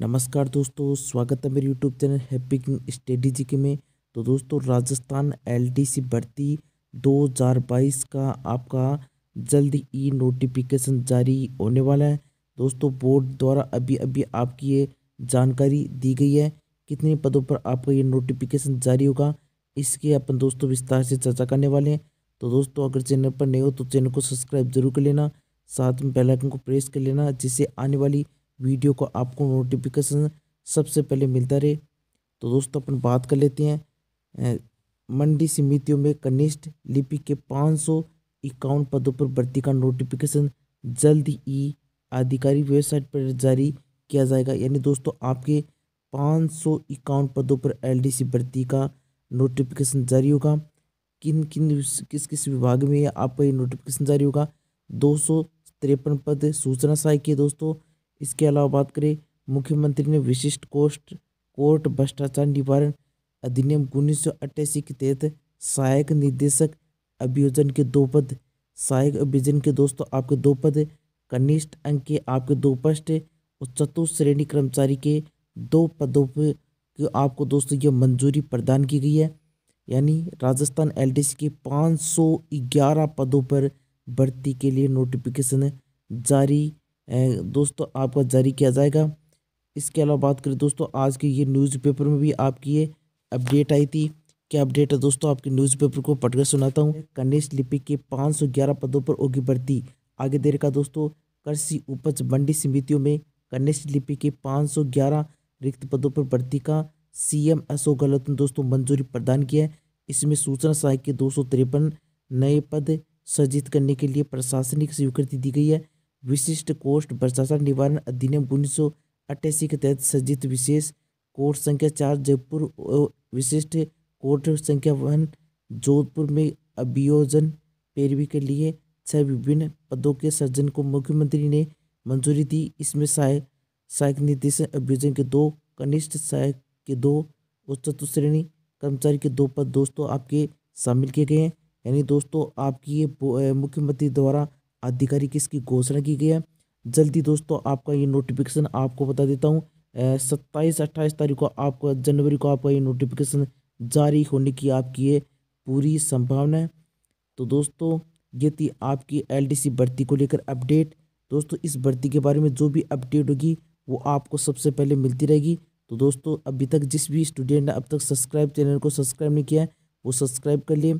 नमस्कार दोस्तों स्वागत है मेरे YouTube channel happy king study के में तो दोस्तों राजस्थान एलडीसी भर्ती 2022 का आपका जल्द ई नोटिफिकेशन जारी होने वाला है दोस्तों बोर्ड द्वारा अभी अभी आपकी ये जानकारी दी गई है कितने पदों पर आपका ये नोटिफिकेशन जारी होगा इसके अपन दोस्तों विस्तार से चर्चा करने वाले हैं तो दोस्तों अगर चैनल पर नहीं हो तो चैनल को सब्सक्राइब जरूर कर लेना साथ में बेलाइकन को प्रेस कर लेना जिससे आने वाली वीडियो को आपको नोटिफिकेशन सबसे पहले मिलता रहे तो दोस्तों अपन बात कर लेते हैं मंडी समितियों में कनिष्ठ लिपि के पाँच सौ इक्यावन पदों पर भर्ती का नोटिफिकेशन जल्द ही आधिकारिक वेबसाइट पर जारी किया जाएगा यानी दोस्तों आपके पाँच सौ इक्यावन पदों पर एलडीसी भर्ती का नोटिफिकेशन जारी होगा किन किन किस किस विभाग में आपका ये नोटिफिकेशन जारी होगा दो सौ तिरपन पद सूचना सहायक है दोस्तों इसके अलावा बात करें मुख्यमंत्री ने विशिष्ट कोष्ट कोर्ट भ्रष्टाचार निवारण अधिनियम उन्नीस के तहत सहायक निदेशक अभियोजन के दो पद सहायक अभियोजन के दोस्तों आपके दो पद कनिष्ठ अंक के आपके दो पृष्ठ और चतुर्थ श्रेणी कर्मचारी के दो पदों पर आपको दोस्तों ये मंजूरी प्रदान की गई है यानी राजस्थान एलडीसी के 511 पदों पर भर्ती के लिए नोटिफिकेशन जारी दोस्तों आपका जारी किया जाएगा इसके अलावा बात करें दोस्तों आज के ये न्यूज़पेपर में भी आपकी ये अपडेट आई थी क्या अपडेट है दोस्तों आपके न्यूज़पेपर को पढ़कर सुनाता हूँ कनिष्ठ लिपिक के 511 पदों पर होगी भर्ती आगे देर का दोस्तों कृषि उपज मंडी समितियों में कनिष्ठ लिपिक के 511 रिक्त पदों पर भर्ती का सीएम अशोक गहलोत ने दोस्तों मंजूरी प्रदान की है इसमें सूचना सहायक के दो नए पद सृजित करने के लिए प्रशासनिक स्वीकृति दी गई है विशिष्ट कोष्ठ भ्रष्टाचार निवारण अधिनियम उन्नीस सौ अट्ठासी के तहत सज्जित विशेष कोर्ट संख्या चार जयपुर विशिष्ट कोर्ट संख्या वन जोधपुर में अभियोजन पैरवी के लिए छह विभिन्न पदों के सर्जन को मुख्यमंत्री ने मंजूरी दी इसमें सहायक सहायक निदेशक अभियोजन के दो कनिष्ठ सहायक के दो और चतुर्थ श्रेणी कर्मचारी के दो पद दोस्तों आपके शामिल किए गए हैं यानी दोस्तों आपकी ये मुख्यमंत्री द्वारा आधिकारिक इसकी घोषणा की गई है जल्दी दोस्तों आपका ये नोटिफिकेशन आपको बता देता हूँ सत्ताईस अट्ठाईस तारीख को आपको जनवरी को आपका ये नोटिफिकेशन जारी होने की आपकी ये पूरी संभावना है तो दोस्तों ये थी आपकी एलडीसी भर्ती को लेकर अपडेट दोस्तों इस भर्ती के बारे में जो भी अपडेट होगी वो आपको सबसे पहले मिलती रहेगी तो दोस्तों अभी तक जिस भी स्टूडेंट ने अब तक सब्सक्राइब चैनल को सब्सक्राइब नहीं किया है वो सब्सक्राइब कर लिए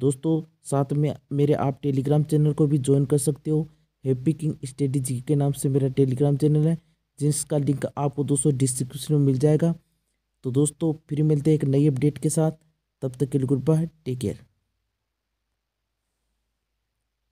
दोस्तों साथ में मेरे आप टेलीग्राम चैनल को भी ज्वाइन कर सकते हो हैप्पी किंग स्ट्रेटेजी के नाम से मेरा टेलीग्राम चैनल है जिसका लिंक आपको दोस्तों डिस्क्रिप्शन में मिल जाएगा तो दोस्तों फिर मिलते हैं एक नई अपडेट के साथ तब तक के लिए गुड बाय टेक केयर